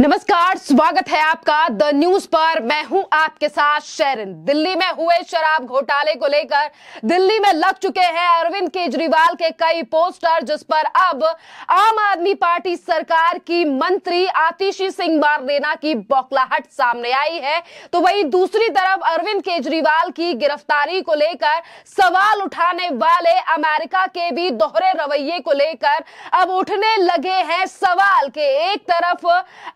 नमस्कार स्वागत है आपका द न्यूज पर मैं हूं आपके साथ शेरन दिल्ली में हुए शराब घोटाले को लेकर दिल्ली में लग चुके हैं अरविंद केजरीवाल के कई पोस्टर जिस पर अब आम आदमी पार्टी सरकार की मंत्री आतिशी सिंह मारदेना की बौखलाहट सामने आई है तो वहीं दूसरी तरफ अरविंद केजरीवाल की गिरफ्तारी को लेकर सवाल उठाने वाले अमेरिका के भी दोहरे रवैये को लेकर अब उठने लगे हैं सवाल के एक तरफ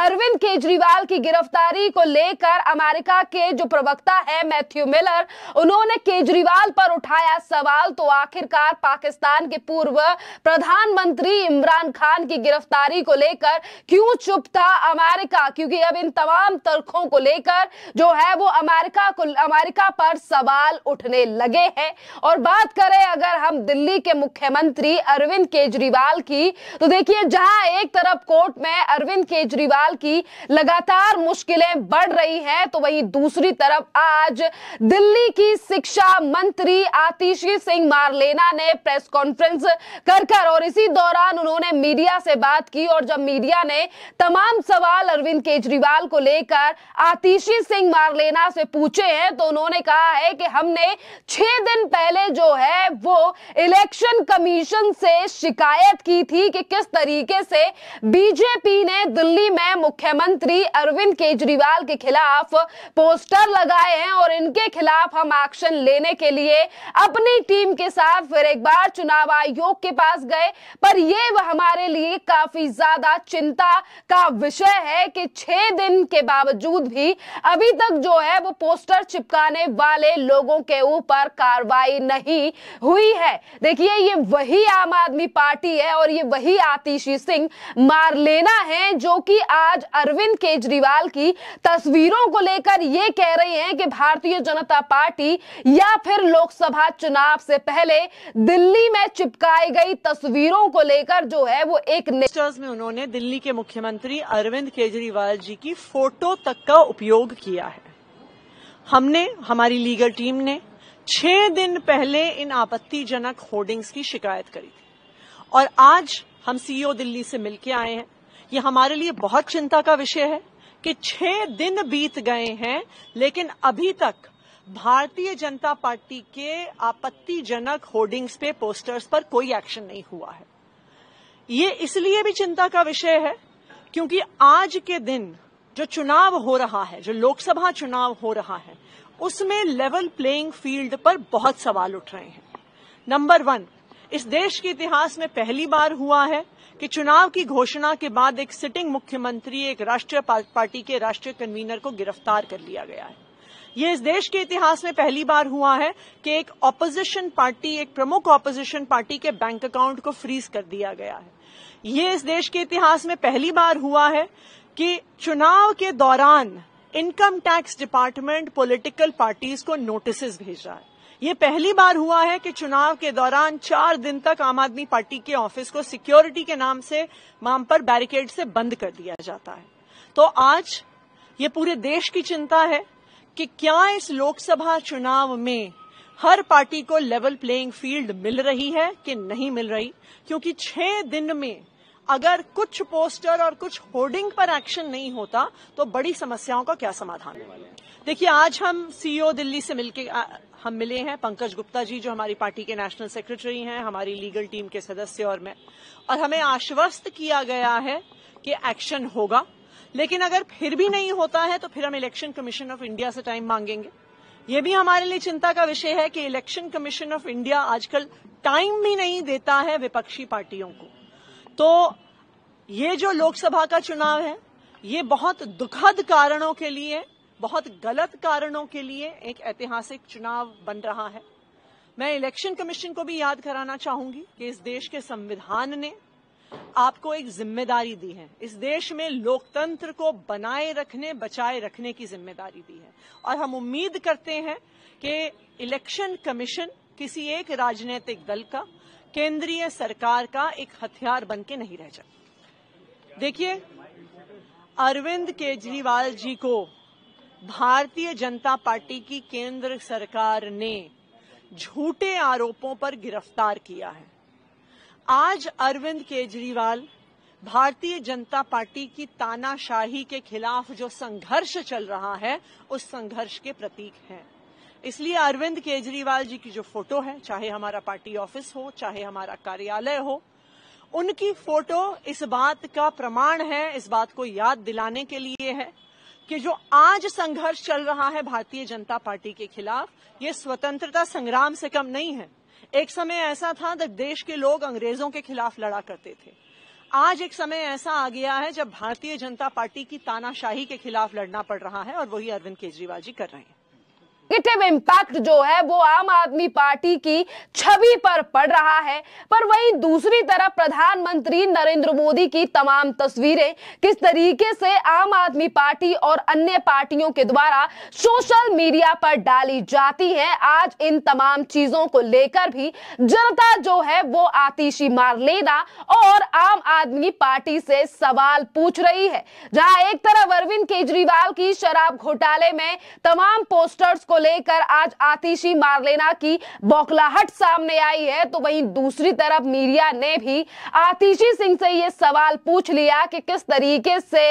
अरविंद केजरीवाल की गिरफ्तारी को लेकर अमेरिका के जो प्रवक्ता है मैथ्यू मिलर उन्होंने केजरीवाल पर उठाया सवाल तो आखिरकार पाकिस्तान के पूर्व प्रधानमंत्री इमरान खान की गिरफ्तारी को लेकर क्यों चुप था अमेरिका क्योंकि अब इन तमाम तर्कों को लेकर जो है वो अमेरिका को अमेरिका पर सवाल उठने लगे हैं और बात करें अगर हम दिल्ली के मुख्यमंत्री अरविंद केजरीवाल की तो देखिए जहां एक तरफ कोर्ट में अरविंद केजरीवाल साल की लगातार मुश्किलें बढ़ रही हैं तो वहीं दूसरी तरफ आज दिल्ली की शिक्षा मंत्री आतिशी सिंह मारलेना ने प्रेस कॉन्फ्रेंस कर कर और इसी दौरान उन्होंने मीडिया से बात की और जब मीडिया ने तमाम सवाल अरविंद केजरीवाल को लेकर आतिशी सिंह मारलेना से पूछे हैं तो उन्होंने कहा है कि हमने छह दिन पहले जो है वो इलेक्शन कमीशन से शिकायत की थी कि किस तरीके से बीजेपी ने दिल्ली में मुख्यमंत्री अरविंद केजरीवाल के खिलाफ पोस्टर लगाए हैं और इनके खिलाफ हम एक्शन लेने के लिए अपनी टीम के साथ फिर एक बार चुनाव आयोग के पास गए पर यह हमारे लिए काफी ज्यादा चिंता का विषय है कि छह दिन के बावजूद भी अभी तक जो है वो पोस्टर चिपकाने वाले लोगों के ऊपर कार्रवाई नहीं हुई है देखिए ये वही आम आदमी पार्टी है और ये वही आतिशी सिंह मार लेना है जो कि आज आज अरविंद केजरीवाल की तस्वीरों को लेकर ये कह रही हैं कि भारतीय जनता पार्टी या फिर लोकसभा चुनाव से पहले दिल्ली में चिपकाई गई तस्वीरों को लेकर जो है वो एक में उन्होंने दिल्ली के मुख्यमंत्री अरविंद केजरीवाल जी की फोटो तक का उपयोग किया है हमने हमारी लीगल टीम ने छह दिन पहले इन आपत्तिजनक होर्डिंग्स की शिकायत करी थी और आज हम सीईओ e दिल्ली से मिलकर आए हैं ये हमारे लिए बहुत चिंता का विषय है कि छह दिन बीत गए हैं लेकिन अभी तक भारतीय जनता पार्टी के आपत्तिजनक होर्डिंग्स पे पोस्टर्स पर कोई एक्शन नहीं हुआ है ये इसलिए भी चिंता का विषय है क्योंकि आज के दिन जो चुनाव हो रहा है जो लोकसभा चुनाव हो रहा है उसमें लेवल प्लेइंग फील्ड पर बहुत सवाल उठ रहे हैं नंबर वन इस देश के इतिहास में पहली बार हुआ है कि चुनाव की घोषणा के बाद एक सिटिंग मुख्यमंत्री एक राष्ट्रीय पार्टी के राष्ट्रीय कन्वीनर को गिरफ्तार कर लिया गया है ये इस देश के इतिहास में पहली बार हुआ है कि एक ऑपोजिशन पार्टी एक प्रमुख ऑपोजिशन पार्टी के बैंक अकाउंट को फ्रीज कर दिया गया है ये इस देश के इतिहास में पहली बार हुआ है कि चुनाव के दौरान income tax department political parties को नोटिस भेज रहा है ये पहली बार हुआ है कि चुनाव के दौरान चार दिन तक आम आदमी पार्टी के ऑफिस को सिक्योरिटी के नाम से माम पर बैरिकेड से बंद कर दिया जाता है तो आज ये पूरे देश की चिंता है कि क्या इस लोकसभा चुनाव में हर पार्टी को लेवल प्लेइंग फील्ड मिल रही है कि नहीं मिल रही क्योंकि छह दिन में अगर कुछ पोस्टर और कुछ होर्डिंग पर एक्शन नहीं होता तो बड़ी समस्याओं का क्या समाधान होने वाले देखिए आज हम सीईओ e दिल्ली से मिलके हम मिले हैं पंकज गुप्ता जी जो हमारी पार्टी के नेशनल सेक्रेटरी हैं हमारी लीगल टीम के सदस्य और मैं और हमें आश्वस्त किया गया है कि एक्शन होगा लेकिन अगर फिर भी नहीं होता है तो फिर हम इलेक्शन कमीशन ऑफ इंडिया से टाइम मांगेंगे ये भी हमारे लिए चिंता का विषय है कि इलेक्शन कमीशन ऑफ इंडिया आजकल टाइम भी नहीं देता है विपक्षी पार्टियों को तो ये जो लोकसभा का चुनाव है ये बहुत दुखद कारणों के लिए बहुत गलत कारणों के लिए एक ऐतिहासिक चुनाव बन रहा है मैं इलेक्शन कमीशन को भी याद कराना चाहूंगी कि इस देश के संविधान ने आपको एक जिम्मेदारी दी है इस देश में लोकतंत्र को बनाए रखने बचाए रखने की जिम्मेदारी दी है और हम उम्मीद करते हैं कि इलेक्शन कमीशन किसी एक राजनीतिक दल का केंद्रीय सरकार का एक हथियार बन के नहीं रह जाए देखिए अरविंद केजरीवाल जी को भारतीय जनता पार्टी की केंद्र सरकार ने झूठे आरोपों पर गिरफ्तार किया है आज अरविंद केजरीवाल भारतीय जनता पार्टी की तानाशाही के खिलाफ जो संघर्ष चल रहा है उस संघर्ष के प्रतीक हैं। इसलिए अरविंद केजरीवाल जी की जो फोटो है चाहे हमारा पार्टी ऑफिस हो चाहे हमारा कार्यालय हो उनकी फोटो इस बात का प्रमाण है इस बात को याद दिलाने के लिए है कि जो आज संघर्ष चल रहा है भारतीय जनता पार्टी के खिलाफ ये स्वतंत्रता संग्राम से कम नहीं है एक समय ऐसा था जब देश के लोग अंग्रेजों के खिलाफ लड़ा करते थे आज एक समय ऐसा आ गया है जब भारतीय जनता पार्टी की तानाशाही के खिलाफ लड़ना पड़ रहा है और वही अरविंद केजरीवाल जी कर रहे हैं नेगेटिव इम्पैक्ट जो है वो आम आदमी पार्टी की छवि पर पड़ रहा है पर वहीं दूसरी तरफ प्रधानमंत्री नरेंद्र मोदी की तमाम तस्वीरें किस तरीके से आम आदमी पार्टी और अन्य पार्टियों के द्वारा सोशल मीडिया पर डाली जाती है आज इन तमाम चीजों को लेकर भी जनता जो है वो आतिशी मार लेना और आम आदमी पार्टी से सवाल पूछ रही है जहां एक तरफ अरविंद केजरीवाल की शराब घोटाले में तमाम पोस्टर्स को लेकर आज आतिशी मारलेना की बौखलाहट सामने आई है तो वहीं दूसरी तरफ मीडिया ने भी आतिशी सिंह से ये सवाल पूछ लिया कि किस तरीके से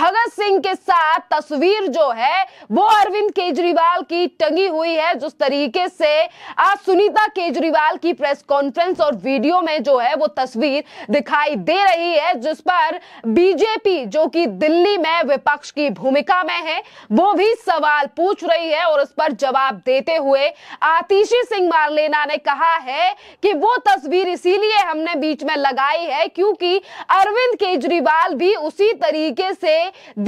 भगत सिंह के साथ तस्वीर जो है वो अरविंद केजरीवाल की टंगी हुई है जिस तरीके से आज सुनीता केजरीवाल की प्रेस कॉन्फ्रेंस और वीडियो में जो है वो तस्वीर दिखाई दे रही है जिस पर बीजेपी जो कि दिल्ली में विपक्ष की भूमिका में है वो भी सवाल पूछ रही है और उस पर पर जवाब देते हुए आतिशी सिंह मारलेना ने कहा है कि वो तस्वीर इसीलिए हमने बीच में लगाई है क्योंकि अरविंद केजरीवाल भी उसी तरीके से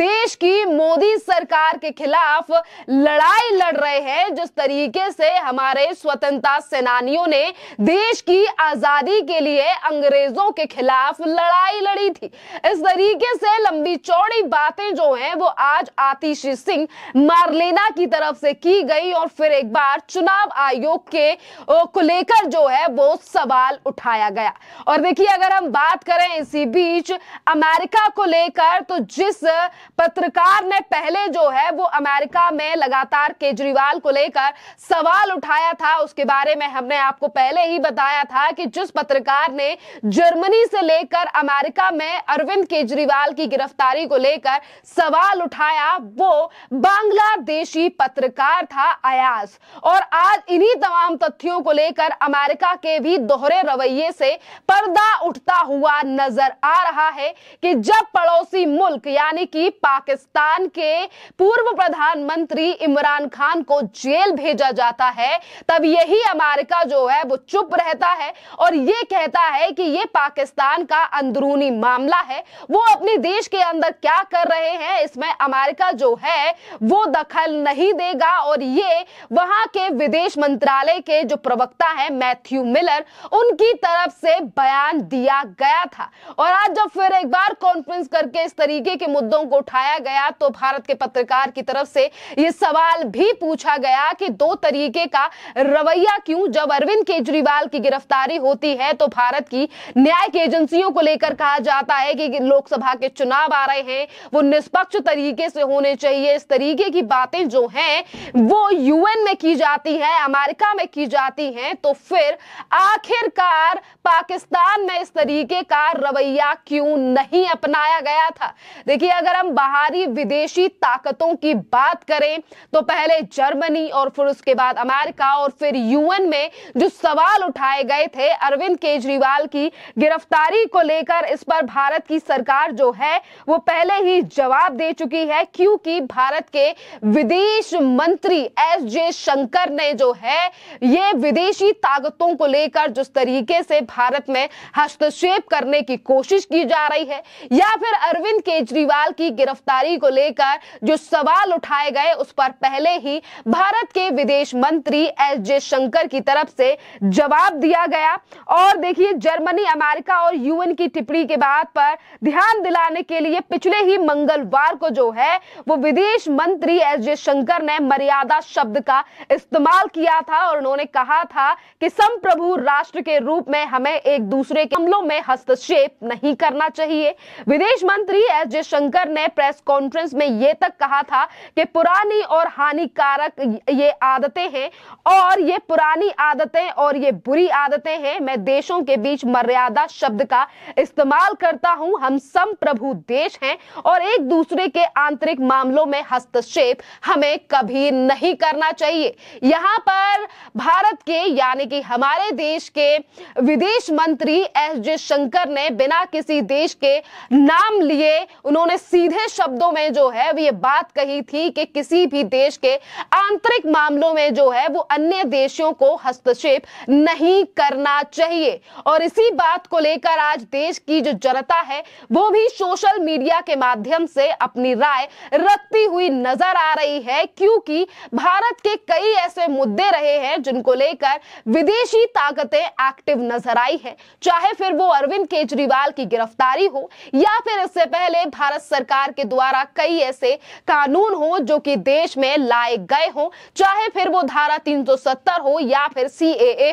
देश की मोदी सरकार के खिलाफ लड़ाई लड़ रहे हैं जिस तरीके से हमारे स्वतंत्रता सेनानियों ने देश की आजादी के लिए अंग्रेजों के खिलाफ लड़ाई लड़ी थी इस तरीके से लंबी चौड़ी बातें जो हैं वो आज आतिशी सिंह मारलेना की तरफ से की गई गई और फिर एक बार चुनाव आयोग के को लेकर जो है वो सवाल उठाया गया और देखिए अगर हम बात करें इसी बीच अमेरिका को लेकर तो जिस पत्रकार ने पहले जो है वो अमेरिका में लगातार केजरीवाल को लेकर सवाल उठाया था उसके बारे में हमने आपको पहले ही बताया था कि जिस पत्रकार ने जर्मनी से लेकर अमेरिका में अरविंद केजरीवाल की गिरफ्तारी को लेकर सवाल उठाया वो बांग्लादेशी पत्रकार था अयास और आज इन्हीं तमाम तथ्यों को लेकर अमेरिका के भी दोहरे रवैये से पर्दा उठता हुआ नजर आ रहा है कि जब पड़ोसी मुल्क यानी कि पाकिस्तान के पूर्व प्रधानमंत्री इमरान खान को जेल भेजा जाता है तब यही अमेरिका जो है वो चुप रहता है और ये कहता है कि ये पाकिस्तान का अंदरूनी मामला है वो अपने देश के अंदर क्या कर रहे हैं इसमें अमेरिका जो है वो दखल नहीं देगा और और ये वहां के विदेश मंत्रालय के जो प्रवक्ता है मैथ्यू मिलर उनकी तरफ से बयान दिया गया था और आज जब फिर एक बार कॉन्फ्रेंस करके इस तरीके के मुद्दों को उठाया गया तो भारत के पत्रकार की तरफ से ये सवाल भी पूछा गया कि दो तरीके का रवैया क्यों जब अरविंद केजरीवाल की गिरफ्तारी होती है तो भारत की न्यायिक एजेंसियों को लेकर कहा जाता है कि लोकसभा के चुनाव आ रहे हैं वो निष्पक्ष तरीके से होने चाहिए इस तरीके की बातें जो हैं वो यूएन में की जाती है अमेरिका में की जाती है तो फिर आखिरकार पाकिस्तान में इस तरीके का रवैया क्यों नहीं अपनाया गया था देखिए अगर हम बाहरी विदेशी ताकतों की बात करें तो पहले जर्मनी और फिर उसके बाद अमेरिका और फिर यूएन में जो सवाल उठाए गए थे अरविंद केजरीवाल की गिरफ्तारी को लेकर इस पर भारत की सरकार जो है वो पहले ही जवाब दे चुकी है क्योंकि भारत के विदेश मंत्री एस जे शंकर ने जो है ये विदेशी ताकतों को लेकर जिस तरीके से भारत में हस्तक्षेप करने की कोशिश की जा रही है या फिर अरविंद केजरीवाल की गिरफ्तारी को लेकर जो सवाल उठाए गए उस पर पहले ही भारत के विदेश मंत्री एस जे शंकर की तरफ से जवाब दिया गया और देखिए जर्मनी अमेरिका और यूएन की टिप्पणी के बाद पर ध्यान दिलाने के लिए पिछले ही मंगलवार को जो है वो विदेश मंत्री एस जे शंकर ने मर्यादा ज्यादा शब्द का इस्तेमाल किया था और उन्होंने कहा था कि संप्रभु राष्ट्र के रूप में हमें एक दूसरे के हमलों में हस्तक्षेप नहीं करना चाहिए विदेश मंत्री एस जयशंकर ने प्रेस कॉन्फ्रेंस में यह तक कहा था कि पुरानी और हानिकारक ये आदतें हैं और ये पुरानी आदतें और ये बुरी आदतें हैं मैं देशों के बीच मर्यादा शब्द का इस्तेमाल करता हूं हम संप्रभु देश हैं और एक दूसरे के आंतरिक मामलों में हस्तक्षेप हमें कभी नहीं नहीं करना चाहिए यहां पर भारत के यानी कि हमारे देश के विदेश मंत्री एस जे शंकर ने बिना किसी देश के नाम लिए उन्होंने सीधे शब्दों में जो है ये बात कही थी कि किसी भी देश के आंतरिक मामलों में जो है वो अन्य देशों को हस्तक्षेप नहीं करना चाहिए और इसी बात को लेकर आज देश की जो जनता है वो भी सोशल मीडिया के माध्यम से अपनी राय रखती हुई नजर आ रही है क्योंकि भारत के कई ऐसे मुद्दे रहे हैं जिनको लेकर विदेशी ताकतें एक्टिव नजर आई हैं चाहे फिर वो अरविंद केजरीवाल की गिरफ्तारी हो या फिर इससे पहले भारत सरकार के द्वारा कई ऐसे कानून हो जो कि देश में लाए गए हो चाहे फिर वो धारा 370 हो या फिर सी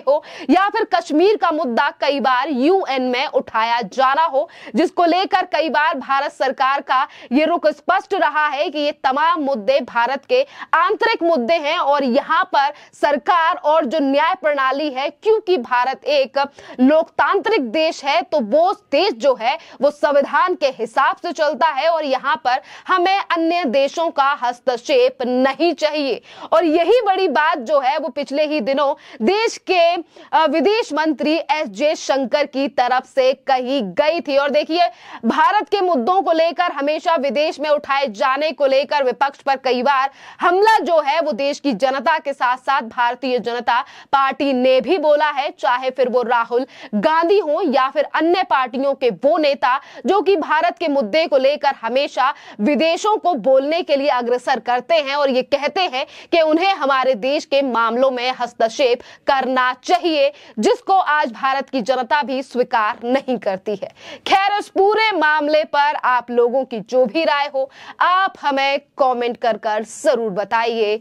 हो या फिर कश्मीर का मुद्दा कई बार यूएन में उठाया जाना हो जिसको लेकर कई बार भारत सरकार का ये रुख स्पष्ट रहा है कि ये तमाम मुद्दे भारत के आंतरिक मुद्दे हैं और यहां पर सरकार और जो न्याय प्रणाली है क्योंकि भारत एक लोकतांत्रिक देश है तो वो देश जो है वो संविधान के हिसाब से चलता है और यहां पर हमें अन्य देशों का हस्तक्षेप नहीं चाहिए और यही बड़ी बात जो है वो पिछले ही दिनों देश के विदेश मंत्री एस जयशंकर की तरफ से कही गई थी और देखिए भारत के मुद्दों को लेकर हमेशा विदेश में उठाए जाने को लेकर विपक्ष पर कई बार हमला जो है है वो देश की जनता के साथ साथ भारतीय जनता पार्टी ने भी बोला है चाहे फिर वो राहुल गांधी हो या फिर अन्य पार्टियों के वो नेता जो कि भारत के मुद्दे को लेकर हमेशा विदेशों को बोलने के लिए अग्रसर करते हैं और ये कहते हैं कि उन्हें हमारे देश के मामलों में हस्तक्षेप करना चाहिए जिसको आज भारत की जनता भी स्वीकार नहीं करती है खैर इस पूरे मामले पर आप लोगों की जो भी राय हो आप हमें कमेंट कर कर जरूर बताइए